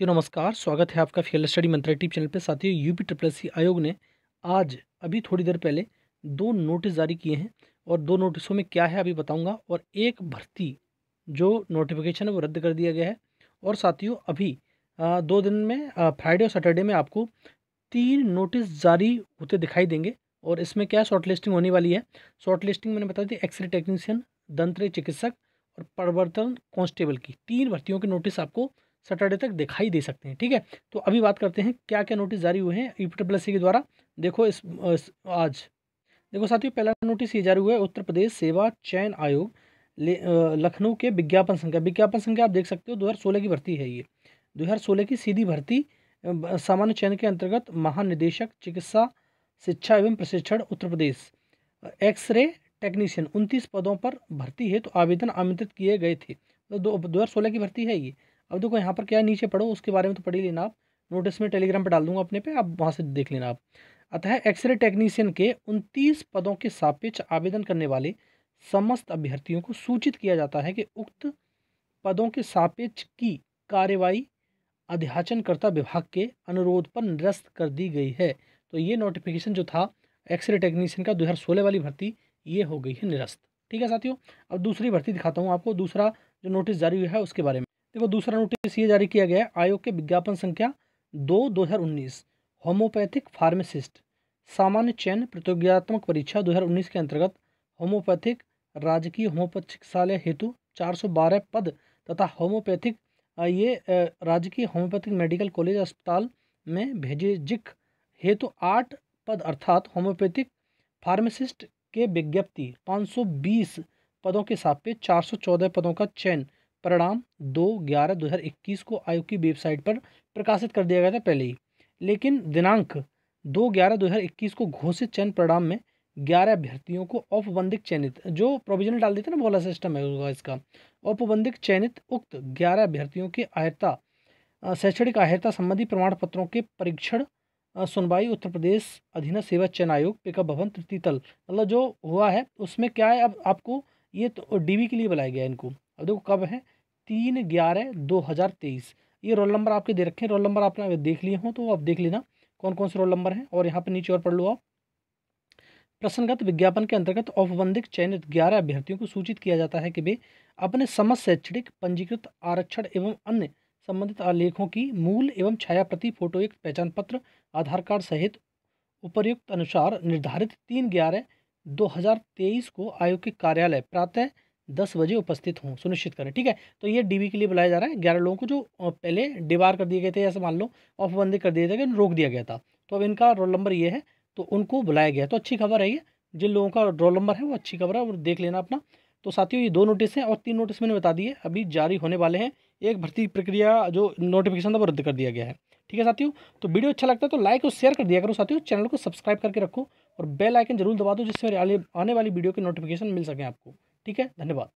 साथियों नमस्कार स्वागत है आपका फील्ड स्टडी मंत्रा टीप चैनल पर साथियों यूपी ट्रिपल सी आयोग ने आज अभी थोड़ी देर पहले दो नोटिस जारी किए हैं और दो नोटिसों में क्या है अभी बताऊंगा और एक भर्ती जो नोटिफिकेशन है वो रद्द कर दिया गया है और साथियों अभी आ, दो दिन में फ्राइडे और सैटरडे में आपको तीन नोटिस जारी होते दिखाई देंगे और इसमें क्या शॉर्ट लिस्टिंग होने वाली है शॉर्ट लिस्टिंग मैंने बता दी एक्सरे टेक्नीशियन दंत्र चिकित्सक और परिवर्तन कांस्टेबल की तीन भर्तियों के नोटिस आपको सैटरडे तक दिखाई दे सकते हैं ठीक है तो अभी बात करते हैं क्या क्या नोटिस जारी हुए हैं यूपी e प्लस के द्वारा देखो इस, इस आज देखो साथियों पहला नोटिस ये जारी हुआ है उत्तर प्रदेश सेवा चयन आयोग लखनऊ के विज्ञापन संख्या विज्ञापन संख्या आप देख सकते हो 2016 की भर्ती है ये 2016 की सीधी भर्ती सामान्य चयन के अंतर्गत महानिदेशक चिकित्सा शिक्षा एवं प्रशिक्षण उत्तर प्रदेश एक्सरे टेक्नीशियन उनतीस पदों पर भर्ती है तो आवेदन आमंत्रित किए गए थे तो दो हज़ार सोलह की भर्ती है ये अब देखो यहाँ पर क्या नीचे पढ़ो उसके बारे में तो पढ़ ही लेना आप नोटिस में टेलीग्राम पर डाल दूंगा अपने पे आप वहाँ से देख लेना आप अतः एक्सरे टेक्नीशियन के उनतीस पदों के सापेक्ष आवेदन करने वाले समस्त अभ्यर्थियों को सूचित किया जाता है कि उक्त पदों के सापेक्ष की कार्यवाही अध्याचनकर्ता विभाग के अनुरोध पर निरस्त कर दी गई है तो ये नोटिफिकेशन जो था एक्सरे टेक्नीशियन का सोलह वाली भर्ती ये हो गई है निरस्त ठीक है साथियों अब दूसरी भर्ती दिखाता हूँ आपको दूसरा जो नोटिस जारी हुआ है उसके बारे में देखो दूसरा नोटिस ये जारी किया गया है आयोग के विज्ञापन संख्या दो दो हज़ार उन्नीस होम्योपैथिक फार्मासिस्ट सामान्य चयन प्रतियोगियात्मक परीक्षा दो हजार उन्नीस के अंतर्गत होम्योपैथिक राजकीय होम्योपैथ चिकित्सालय हेतु बारह पद तथा होम्योपैथिक ये राजकीय होम्योपैथिक मेडिकल कॉलेज अस्पताल में भेजे जिक हेतु आठ पद अर्थात होम्योपैथिक फार्मासिस्ट के विज्ञप्ति बीस पदों के सौ चौदह पदों का चयन परिणाम दो ग्यारह दो हज़ार इक्कीस को आयोग की वेबसाइट पर प्रकाशित कर दिया गया था पहले ही लेकिन दिनांक दो ग्यारह दो हज़ार इक्कीस को घोषित चयन परिणाम में ग्यारह अभ्यर्थियों को औपबंधिक चयनित जो प्रोविजनल डाल देते ना बोला सिस्टम है इसका औपबंधिक चयनित उक्त ग्यारह अभ्यर्थियों के आहता शैक्षणिक आहता संबंधी प्रमाण पत्रों के परीक्षण सुनवाई उत्तर प्रदेश अधीन सेवा चयन आयोग पिकअप भवन तृतीय तल मतलब जो हुआ है उसमें क्या है अब आपको ये तो डीवी के लिए बुलाया गया इनको अब देखो कब है तीन ग्यारह दो हज़ार तेईस ये रोल नंबर आपके दे रखे हैं रोल नंबर आपने देख लिए हों तो आप देख लेना कौन कौन से रोल नंबर हैं और यहाँ पर नीचे और पढ़ लो आप प्रसंगत विज्ञापन के अंतर्गत औपबंधिक चयनित ग्यारह अभ्यर्थियों को सूचित किया जाता है कि वे अपने समस्त शैक्षणिक पंजीकृत आरक्षण एवं अन्य संबंधित आलेखों की मूल एवं छाया प्रति फोटोयुक्त पहचान पत्र आधार कार्ड सहित उपर्युक्त अनुसार निर्धारित तीन ग्यारह दो हजार तेईस को आयोग के कार्यालय प्रातः दस बजे उपस्थित हों सुनिश्चित करें ठीक है तो ये डीबी के लिए बुलाया जा रहा है ग्यारह लोगों को जो पहले डिबार कर दिए गए थे ऐसे मान लो ऑफबंदी कर दिए थे रोक दिया गया था तो अब इनका रोल नंबर ये है तो उनको बुलाया गया तो अच्छी खबर है ये जिन लोगों का रोल नंबर है वो अच्छी खबर है और देख लेना अपना तो साथियों ये दो नोटिस हैं और तीन नोटिस मैंने बता दिए अभी जारी होने वाले हैं एक भर्ती प्रक्रिया जो नोटिफिकेशन था वो रद्द कर दिया गया है ठीक है साथियों तो वीडियो अच्छा लगता है तो लाइक और शेयर कर दिया करो साथियों चैनल को सब्सक्राइब करके रखो और बेल आइकन जरूर दबा दो जिससे आने वाली वीडियो की नोटिफिकेशन मिल सके आपको ठीक है धन्यवाद